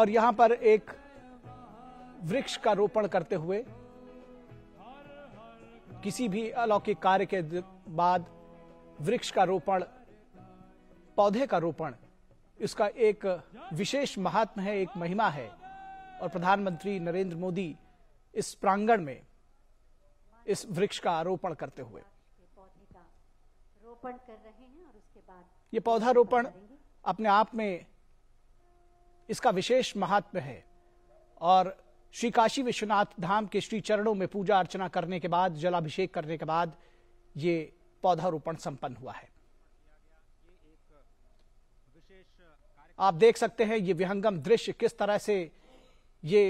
और यहां पर एक वृक्ष का रोपण करते हुए किसी भी अलौकिक कार्य के बाद वृक्ष का रोपण पौधे का रोपण इसका एक विशेष महात्म है एक महिमा है और प्रधानमंत्री नरेंद्र मोदी इस प्रांगण में इस वृक्ष का आरोपण करते हुए रोपण कर रहे हैं और उसके बाद ये पौधा रोपण अपने आप में इसका विशेष महात्म है और श्री काशी विश्वनाथ धाम के श्री चरणों में पूजा अर्चना करने के बाद जलाभिषेक करने के बाद ये पौधारोपण संपन्न हुआ है आप देख सकते हैं ये विहंगम दृश्य किस तरह से ये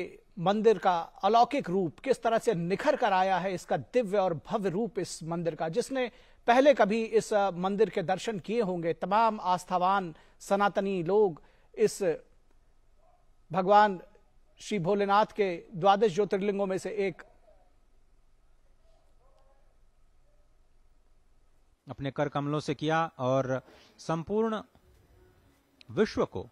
मंदिर का अलौकिक रूप किस तरह से निखर कर आया है इसका दिव्य और भव्य रूप इस मंदिर का जिसने पहले कभी इस मंदिर के दर्शन किए होंगे तमाम आस्थावान सनातनी लोग इस भगवान श्री भोलेनाथ के द्वादश ज्योतिर्लिंगों में से एक अपने कर कमलों से किया और संपूर्ण विश्व को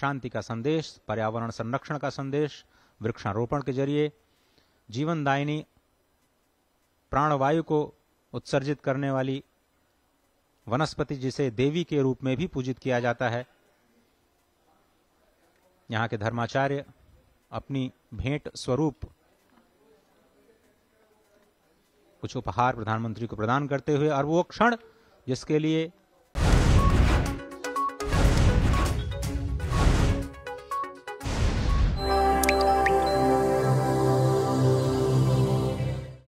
शांति का संदेश पर्यावरण संरक्षण का संदेश वृक्षारोपण के जरिए जीवनदायिनी प्राणवायु को उत्सर्जित करने वाली वनस्पति जिसे देवी के रूप में भी पूजित किया जाता है यहाँ के धर्माचार्य अपनी भेंट स्वरूप कुछ उपहार प्रधानमंत्री को प्रदान करते हुए और वो क्षण जिसके लिए